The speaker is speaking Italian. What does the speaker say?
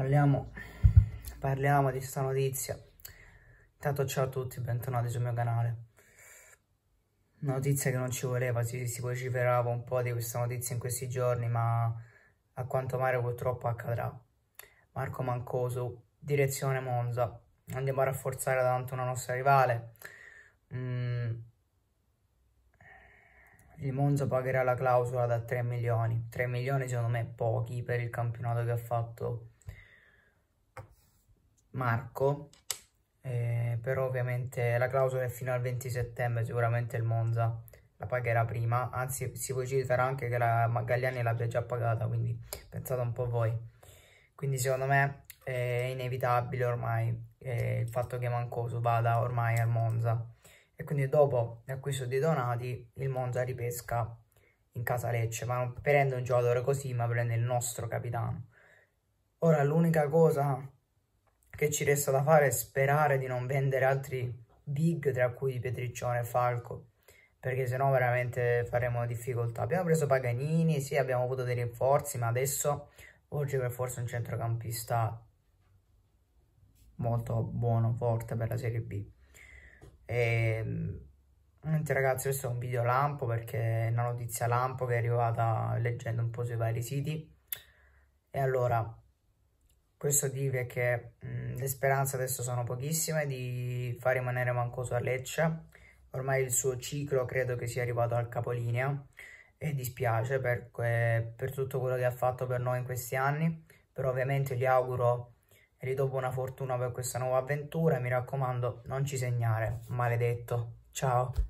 Parliamo, parliamo di questa notizia. Intanto ciao a tutti, bentornati sul mio canale. notizia che non ci voleva, si, si vociferava un po' di questa notizia in questi giorni, ma a quanto pare purtroppo accadrà. Marco Mancoso, direzione Monza. Andiamo a rafforzare tanto una nostra rivale. Mm. Il Monza pagherà la clausola da 3 milioni. 3 milioni secondo me pochi per il campionato che ha fatto Marco, eh, però ovviamente la clausola è fino al 20 settembre, sicuramente il Monza la pagherà prima, anzi si può vociferà anche che la Gagliani l'abbia già pagata, quindi pensate un po' voi. Quindi secondo me eh, è inevitabile ormai eh, il fatto che Mancoso vada ormai al Monza e quindi dopo l'acquisto di Donati il Monza ripesca in casa Lecce, ma non prende un giocatore così, ma prende il nostro capitano. Ora l'unica cosa che ci resta da fare è sperare di non vendere altri big, tra cui Pietriccione e Falco, perché sennò veramente faremo difficoltà. Abbiamo preso Paganini, sì, abbiamo avuto dei rinforzi, ma adesso oggi per forza un centrocampista molto buono, forte per la Serie B. E, ehm, niente ragazzi, questo è un video lampo perché è una notizia lampo che è arrivata leggendo un po' sui vari siti. E allora questo dire che mh, le speranze adesso sono pochissime di far rimanere Mancoso a Lecce. Ormai il suo ciclo credo che sia arrivato al capolinea e dispiace per, per tutto quello che ha fatto per noi in questi anni. Però ovviamente gli auguro ridopo una fortuna per questa nuova avventura. e Mi raccomando, non ci segnare. Maledetto. Ciao.